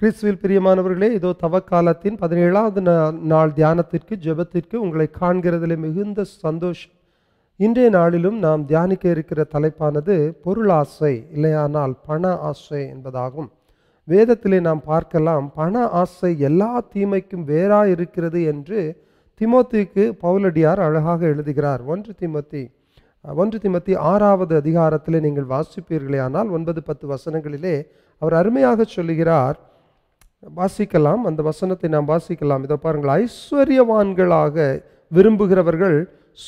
கிறிஸ்துவில் பிரியமானவர்களே இதோ காலத்தின் பதினேழாவது நாள் தியானத்திற்கு ஜெபத்திற்கு உங்களை காண்கிறதில் மிகுந்த சந்தோஷம் இன்றைய நாளிலும் நாம் தியானிக்க இருக்கிற தலைப்பானது பொருளாசை இல்லையானால் பண ஆசை என்பதாகும் வேதத்திலே நாம் பார்க்கலாம் பண ஆசை எல்லா தீமைக்கும் வேறாக இருக்கிறது என்று திமோத்திக்கு பவுலடியார் அழகாக எழுதுகிறார் ஒன்று திமத்தி ஒன்று திமத்தி ஆறாவது அதிகாரத்திலே நீங்கள் வாசிப்பீர்களே ஆனால் ஒன்பது பத்து வசனங்களிலே அவர் அருமையாக சொல்லுகிறார் வாசிக்கலாம் அந்த வசனத்தை நாம் வாசிக்கலாம் இதை பாருங்கள் ஐஸ்வர்யவான்களாக விரும்புகிறவர்கள்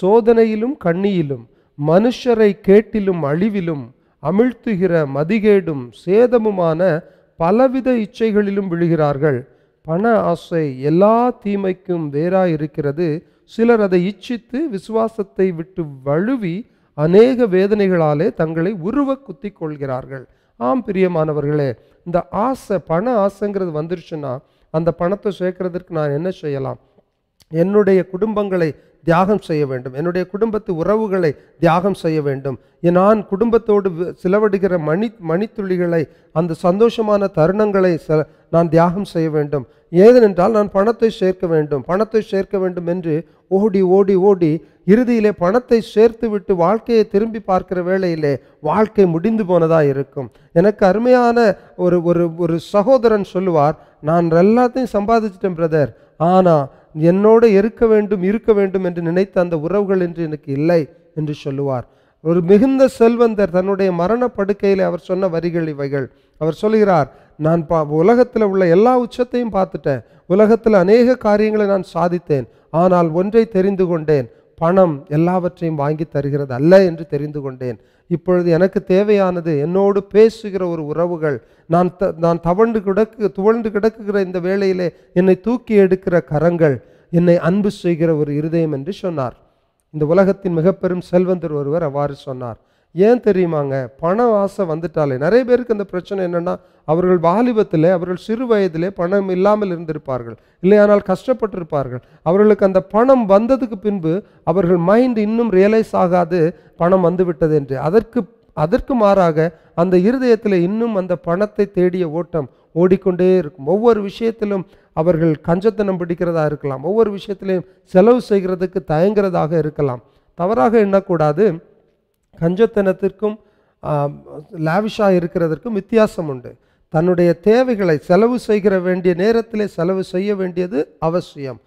சோதனையிலும் கண்ணியிலும் மனுஷரை கேட்டிலும் அழிவிலும் அமிழ்த்துகிற மதிகேடும் சேதமுமான பலவித இச்சைகளிலும் விழுகிறார்கள் பண ஆசை எல்லா தீமைக்கும் வேறாய் இருக்கிறது சிலர் அதை இச்சித்து விசுவாசத்தை விட்டு வழுவி அநேக வேதனைகளாலே தங்களை உருவ குத்தி கொள்கிறார்கள் ஆம் பிரியமானவர்களே இந்த ஆசை பண ஆசைங்கிறது வந்துருச்சுன்னா அந்த பணத்தை சேர்க்கறதுக்கு நான் என்ன செய்யலாம் என்னுடைய குடும்பங்களை தியாகம் செய்ய வேண்டும் என்னுடைய குடும்பத்து உறவுகளை தியாகம் செய்ய வேண்டும் நான் குடும்பத்தோடு செலவடுகிற மணி மணித்துளிகளை அந்த சந்தோஷமான தருணங்களை நான் தியாகம் செய்ய வேண்டும் ஏதனென்றால் நான் பணத்தை சேர்க்க வேண்டும் பணத்தை சேர்க்க வேண்டும் என்று ஓடி ஓடி ஓடி இறுதியிலே பணத்தை சேர்த்து விட்டு வாழ்க்கையை திரும்பி பார்க்கிற வேளையிலே வாழ்க்கை முடிந்து போனதாக இருக்கும் எனக்கு அருமையான ஒரு ஒரு ஒரு சகோதரன் சொல்லுவார் நான் எல்லாத்தையும் சம்பாதிச்சிட்டேன் பிரதர் ஆனால் என்னோடு இருக்க வேண்டும் இருக்க வேண்டும் என்று நினைத்த அந்த உறவுகள் என்று எனக்கு இல்லை என்று சொல்லுவார் ஒரு மிகுந்த செல்வந்தர் தன்னுடைய மரண அவர் சொன்ன வரிகள் இவைகள் அவர் சொல்கிறார் நான் பா உலகத்தில் உள்ள எல்லா உச்சத்தையும் பார்த்துட்டேன் உலகத்தில் அநேக காரியங்களை நான் சாதித்தேன் ஆனால் ஒன்றை தெரிந்து கொண்டேன் பணம் எல்லாவற்றையும் வாங்கி தருகிறது அல்ல என்று தெரிந்து கொண்டேன் இப்பொழுது எனக்கு தேவையானது என்னோடு பேசுகிற ஒரு உறவுகள் நான் த நான் தவழ்ந்து கிடக்கு துவழ்ந்து கிடக்குகிற இந்த வேளையிலே என்னை தூக்கி எடுக்கிற கரங்கள் என்னை அன்பு செய்கிற ஒரு இருதயம் என்று சொன்னார் இந்த உலகத்தின் மிகப்பெரும் செல்வந்தர் ஒருவர் அவ்வாறு சொன்னார் ஏன் தெரியுமாங்க பண ஆசை வந்துட்டாலே நிறைய பேருக்கு அந்த பிரச்சனை என்னென்னா அவர்கள் வாலிபத்தில் அவர்கள் சிறு வயதிலே பணம் இல்லாமல் இருந்திருப்பார்கள் இல்லையானால் கஷ்டப்பட்டிருப்பார்கள் அவர்களுக்கு அந்த பணம் வந்ததுக்கு பின்பு அவர்கள் மைண்ட் இன்னும் ரியலைஸ் ஆகாது பணம் வந்துவிட்டது என்று அதற்கு அதற்கு மாறாக அந்த இருதயத்தில் இன்னும் அந்த பணத்தை தேடிய ஓட்டம் ஓடிக்கொண்டே இருக்கும் ஒவ்வொரு விஷயத்திலும் அவர்கள் கஞ்சத்தனம் பிடிக்கிறதா இருக்கலாம் ஒவ்வொரு விஷயத்திலையும் செலவு செய்கிறதுக்கு தயங்குறதாக இருக்கலாம் தவறாக எண்ணக்கூடாது கஞ்சத்தனத்திற்கும் லாவிஷாக இருக்கிறதற்கும் வித்தியாசம் உண்டு தன்னுடைய தேவைகளை செலவு செய்கிற வேண்டிய நேரத்திலே செலவு செய்ய வேண்டியது அவசியம்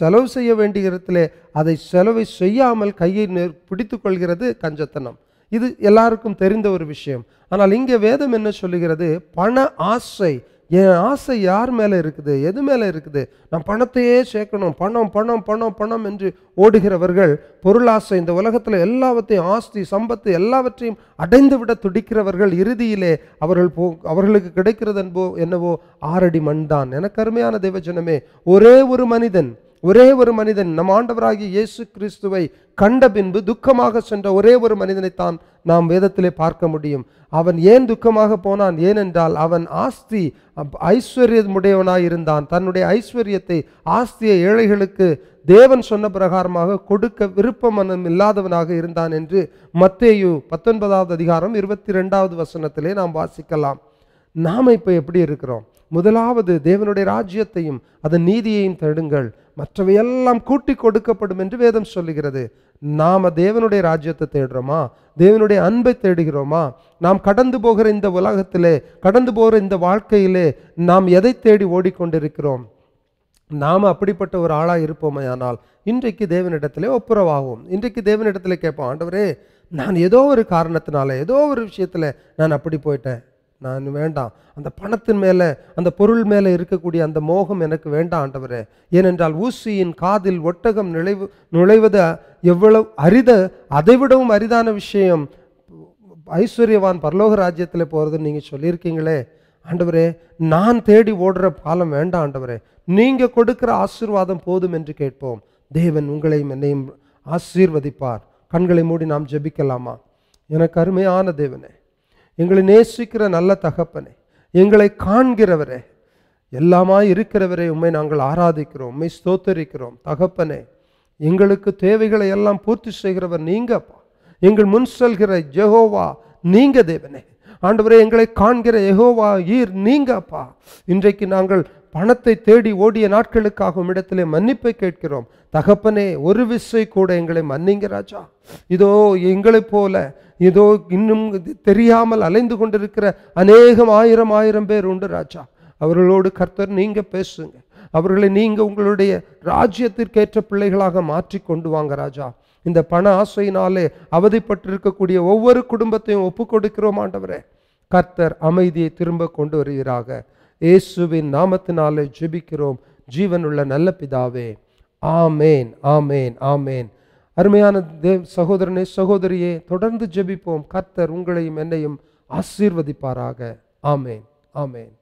செலவு செய்ய வேண்டிய நேரத்திலே அதை செலவை செய்யாமல் கையை பிடித்து கொள்கிறது கஞ்சத்தனம் இது எல்லாருக்கும் தெரிந்த ஒரு விஷயம் ஆனால் இங்கே வேதம் என்ன சொல்லுகிறது பண ஆசை என் ஆசை யார் மேலே இருக்குது எது மேலே இருக்குது நான் பணத்தையே சேர்க்கணும் பணம் பணம் பணம் பணம் என்று ஓடுகிறவர்கள் பொருளாசை இந்த உலகத்தில் எல்லாவற்றையும் ஆஸ்தி சம்பத்து எல்லாவற்றையும் விட துடிக்கிறவர்கள் இறுதியிலே அவர்கள் போ அவர்களுக்கு கிடைக்கிறது என்போ என்னவோ ஆறடி மண் தான் எனக்கு அருமையான தேவஜனமே ஒரே ஒரு மனிதன் ஒரே ஒரு மனிதன் நம் ஆண்டவராகிய இயேசு கிறிஸ்துவை கண்ட பின்பு துக்கமாக சென்ற ஒரே ஒரு மனிதனைத்தான் தான் நாம் வேதத்திலே பார்க்க முடியும் அவன் ஏன் துக்கமாக போனான் ஏனென்றால் அவன் ஆஸ்தி ஐஸ்வர்யமுடையவனாய் இருந்தான் தன்னுடைய ஐஸ்வர்யத்தை ஆஸ்தியை ஏழைகளுக்கு தேவன் சொன்ன பிரகாரமாக கொடுக்க விருப்பமனம் இல்லாதவனாக இருந்தான் என்று மத்தேயு பத்தொன்பதாவது அதிகாரம் இருபத்தி ரெண்டாவது வசனத்திலே நாம் வாசிக்கலாம் நாம் இப்போ எப்படி இருக்கிறோம் முதலாவது தேவனுடைய ராஜ்யத்தையும் அதன் நீதியையும் தேடுங்கள் மற்றவையெல்லாம் கூட்டி கொடுக்கப்படும் என்று வேதம் சொல்லுகிறது நாம் தேவனுடைய ராஜ்யத்தை தேடுறோமா தேவனுடைய அன்பை தேடுகிறோமா நாம் கடந்து போகிற இந்த உலகத்திலே கடந்து போகிற இந்த வாழ்க்கையிலே நாம் எதை தேடி ஓடிக்கொண்டிருக்கிறோம் நாம் அப்படிப்பட்ட ஒரு ஆளாக இருப்போமையானால் இன்றைக்கு தேவனிடத்திலே ஒப்புரவாகும் இன்றைக்கு தேவனிடத்தில் கேட்போம் ஆண்டவரே நான் ஏதோ ஒரு காரணத்தினால ஏதோ ஒரு விஷயத்தில் நான் அப்படி போயிட்டேன் நான் வேண்டாம் அந்த பணத்தின் மேலே அந்த பொருள் மேலே இருக்கக்கூடிய அந்த மோகம் எனக்கு வேண்டாம் ஆண்டவரே ஏனென்றால் ஊசியின் காதில் ஒட்டகம் நுழைவு நுழைவது எவ்வளவு அரித அதைவிடவும் அரிதான விஷயம் ஐஸ்வர்யவான் பரலோக ராஜ்யத்தில் போகிறதுன்னு நீங்கள் சொல்லியிருக்கீங்களே ஆண்டவரே நான் தேடி ஓடுற காலம் வேண்டாம் ஆண்டவரே நீங்கள் கொடுக்குற ஆசீர்வாதம் போதும் என்று கேட்போம் தேவன் உங்களையும் என்னையும் ஆசீர்வதிப்பார் கண்களை மூடி நாம் ஜெபிக்கலாமா எனக்கு அருமையான தேவனே எங்களை நேசிக்கிற நல்ல தகப்பனே எங்களை காண்கிறவரே எல்லாமாய் இருக்கிறவரே உண்மை நாங்கள் ஆராதிக்கிறோம் உண்மை ஸ்தோத்தரிக்கிறோம் தகப்பனே எங்களுக்கு தேவைகளை எல்லாம் பூர்த்தி செய்கிறவர் நீங்கப்பா எங்கள் முன் செல்கிற ஜெகோவா நீங்க தேவனே ஆண்டவரே எங்களை காண்கிற எகோவா ஈர் நீங்கப்பா இன்றைக்கு நாங்கள் பணத்தை தேடி ஓடிய நாட்களுக்காகும் இடத்திலே மன்னிப்பை கேட்கிறோம் தகப்பனே ஒரு விசை கூட எங்களை மன்னிங்க ராஜா இதோ எங்களைப் போல இதோ இன்னும் தெரியாமல் அலைந்து கொண்டிருக்கிற அநேகம் ஆயிரம் ஆயிரம் பேர் உண்டு ராஜா அவர்களோடு கர்த்தர் நீங்கள் பேசுங்க அவர்களை நீங்கள் உங்களுடைய ராஜ்யத்திற்கேற்ற பிள்ளைகளாக மாற்றி கொண்டு வாங்க ராஜா இந்த பண ஆசையினாலே அவதிப்பட்டிருக்கக்கூடிய ஒவ்வொரு குடும்பத்தையும் ஒப்பு ஆண்டவரே கர்த்தர் அமைதியை திரும்ப கொண்டு வருகிறார்கள் இயேசுவின் நாமத்தினாலே ஜெபிக்கிறோம் ஜீவனுள்ள நல்ல பிதாவே ஆமேன் ஆமேன் ஆமேன் அருமையான தேவ் சகோதரனே சகோதரியே தொடர்ந்து ஜெபிப்போம் கர்த்தர் உங்களையும் என்னையும் ஆசீர்வதிப்பாராக ஆமேன் ஆமேன்